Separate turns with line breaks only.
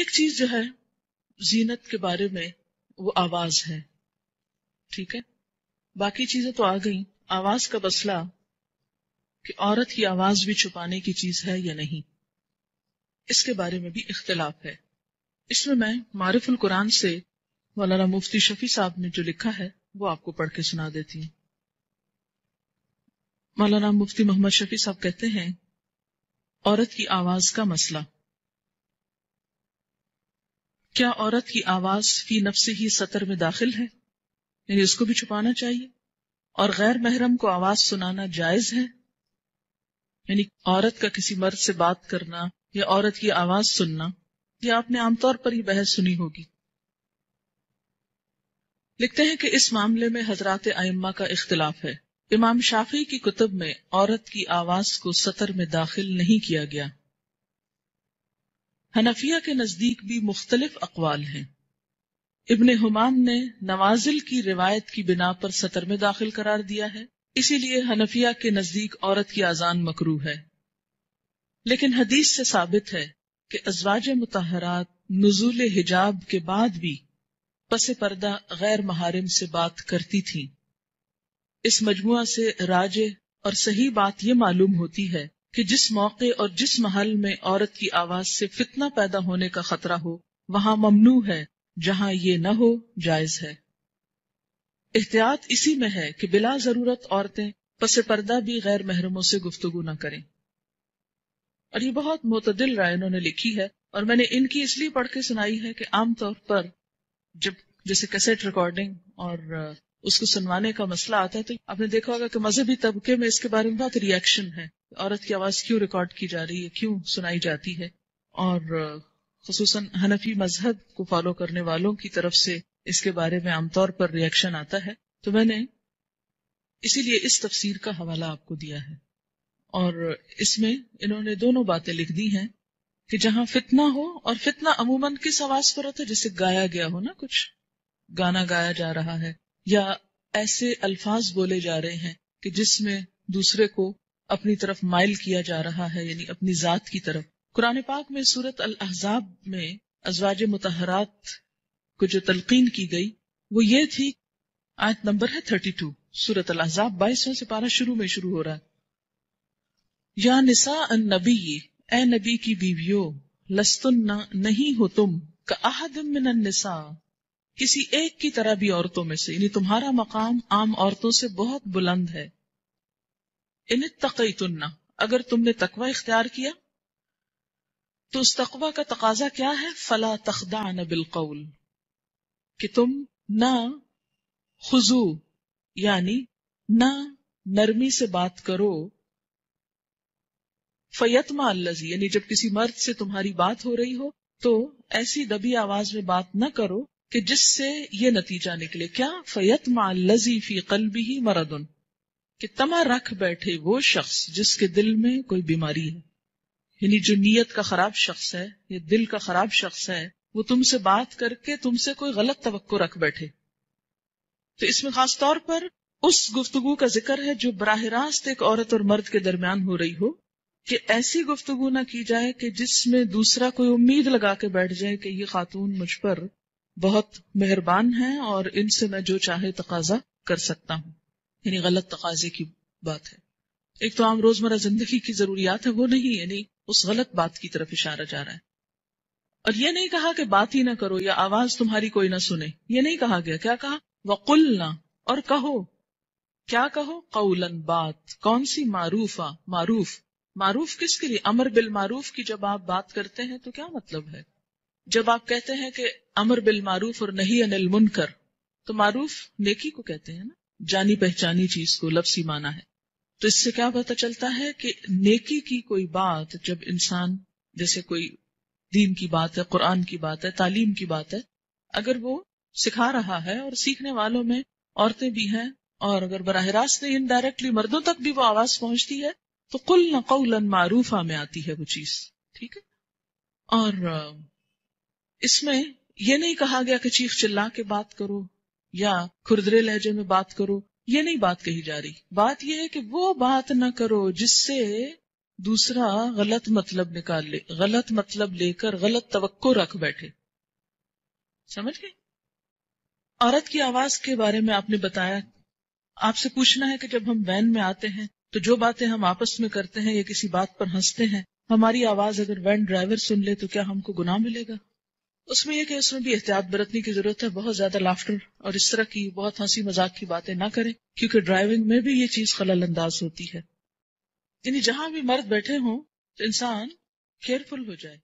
एक चीज जो है जीनत के बारे में वो आवाज है ठीक है बाकी चीजें तो आ गई आवाज का मसला कि औरत की आवाज भी छुपाने की चीज है या नहीं इसके बारे में भी इख्तलाफ है इसमें मैं मारिफुल कुरान से मौलाना मुफ्ती शफी साहब ने जो लिखा है वो आपको पढ़ के सुना देती हूँ मौलाना मुफ्ती मोहम्मद शफी साहब कहते हैं औरत की आवाज का मसला क्या औरत की आवाज फी नफसे ही सतर में दाखिल है यानी उसको भी छुपाना चाहिए और गैर महरम को आवाज सुनाना जायज है यानी औरत का किसी मर्द से बात करना या औरत की आवाज सुनना ये आपने आमतौर पर ही बहस सुनी होगी लिखते हैं कि इस मामले में हजरत आयम्मा का इख्तलाफ है इमाम शाफी की कुतब में औरत की आवाज को सतर में दाखिल नहीं किया गया हनफिया के नजदीक भी मुख्तलिफ अकवाल हैं इबन हुमान ने नवाजिल की रिवायत की बिना पर सतर में दाखिल करार दिया है इसीलिए हनफिया के नजदीक औरत की आजान मकरू है लेकिन हदीस से साबित है कि अजवाज मुतहरात नजूल हिजाब के बाद भी पस पर्दा गैर महारिम से बात करती थीं। इस मजमु से राजे और सही बात यह मालूम होती है कि जिस मौके और जिस महल में औरत की आवाज से फितना पैदा होने का खतरा हो वहां ममनू है जहां ये न हो जायज है एहतियात इसी में है कि बिला जरूरत औरतें पस पर्दा भी गैर महरमों से गुफ्तगु न करें और ये बहुत मोतदिल राय उन्होंने लिखी है और मैंने इनकी इसलिए पढ़ के सुनाई है कि आमतौर पर जब जैसे कैसेट रिकॉर्डिंग और उसको सुनवाने का मसला आता है तो आपने देखा होगा कि मजहबी तबके में इसके बारे में बहुत रिएक्शन है औरत की आवाज क्यों रिकॉर्ड की जा रही है क्यों सुनाई जाती है और खसूस हनफी मजहब को फॉलो करने वालों की तरफ से इसके बारे में आमतौर पर रिएक्शन आता है तो मैंने इसीलिए इस तफसीर का हवाला आपको दिया है और इसमें इन्होंने दोनों बातें लिख दी हैं कि जहां फितना हो और फितना अमूमन किस आवाज पर होता है जिसे गाया गया हो ना कुछ गाना गाया जा रहा है या ऐसे अल्फाज बोले जा रहे हैं कि जिसमें दूसरे को अपनी तरफ माइल किया जा रहा है यानी अपनी जात की तरफ कुरान पाक में सूरत अल अहजाब में अजवाज मुतहरात को जो तलकीन की गई वो ये थी आयत नंबर है थर्टी टू सूरत अल अहजाब बाईसवें से पारा शुरू में शुरू हो रहा है या निसा अन नबी ए नबी की बीवियो लस्तुन न, नहीं हो तुम का अहद मिन निसा किसी एक की तरह भी औरतों में से यानी तुम्हारा मकाम आम औरतों से बहुत बुलंद है इन तकई तुन्ना अगर तुमने तकवा इख्तियार किया तो उस तकवा का तकाजा क्या है फला तखदा न बिलकौल कि तुम ना खुजू यानी ना नरमी से बात करो फयतमा अल्लाजी यानी जब किसी मर्द से तुम्हारी बात हो रही हो तो ऐसी दबी आवाज में बात न करो कि जिससे ये नतीजा निकले क्या फयतमा अल्लाजी फी कल भी मरदन कि तमा रख बैठे वो शख्स जिसके दिल में कोई बीमारी है यानी जो नीयत का खराब शख्स है या दिल का खराब शख्स है वो तुमसे बात करके तुमसे कोई गलत तवक्को रख बैठे तो इसमें खास तौर पर उस गुफ्तगु का जिक्र है जो बराह रास्त एक औरत और मर्द के दरमियान हो रही हो कि ऐसी गुफ्तगु ना की जाए कि जिसमें दूसरा कोई उम्मीद लगा के बैठ जाए कि ये खातून मुझ पर बहुत मेहरबान है और इनसे मैं जो चाहे तकाजा कर सकता हूँ यानी गलत तकाजे की बात है एक तो आम रोजमर्रा जिंदगी की जरूरियात है वो नहीं यानी उस गलत बात की तरफ इशारा जा रहा है और ये नहीं कहा कि बात ही ना करो या आवाज तुम्हारी कोई ना सुने ये नहीं कहा गया क्या कहा वकुल ना और कहो क्या कहो कौलन बात कौन सी मारूफा मारूफ मारूफ किसके लिए अमर बिल मारूफ की जब आप बात करते हैं तो क्या मतलब है जब आप कहते हैं कि अमर बिल मारूफ और नहीं अनिल मुनकर तो मारूफ नेकी को कहते हैं ना जानी पहचानी चीज को लफ्सी माना है तो इससे क्या पता चलता है कि नेकी की कोई बात जब इंसान जैसे कोई दीन की बात है कुरान की बात है तालीम की बात है अगर वो सिखा रहा है और सीखने वालों में औरतें भी हैं और अगर बराह रास्त नहीं इनडायरेक्टली मर्दों तक भी वो आवाज पहुंचती है तो कुल न नकौलन मारूफा में आती है वो चीज ठीक है और इसमें यह नहीं कहा गया कि चीख चिल्ला के बात करो या खुरदरे लहजे में बात करो ये नहीं बात कही जा रही बात यह है कि वो बात ना करो जिससे दूसरा गलत मतलब निकाल ले गलत मतलब लेकर गलत तवक्को रख बैठे समझ गए औरत की आवाज के बारे में आपने बताया आपसे पूछना है कि जब हम वैन में आते हैं तो जो बातें हम आपस में करते हैं या किसी बात पर हंसते हैं हमारी आवाज अगर वैन ड्राइवर सुन ले तो क्या हमको गुनाह मिलेगा उसमें यह कि उसमें भी एहतियात बरतने की जरूरत है बहुत ज्यादा लाफ्टर और इस तरह की बहुत हंसी मजाक की बातें ना करें क्योंकि ड्राइविंग में भी ये चीज खलल अंदाज होती है यानी जहां भी मर्द बैठे हों तो इंसान केयरफुल हो जाए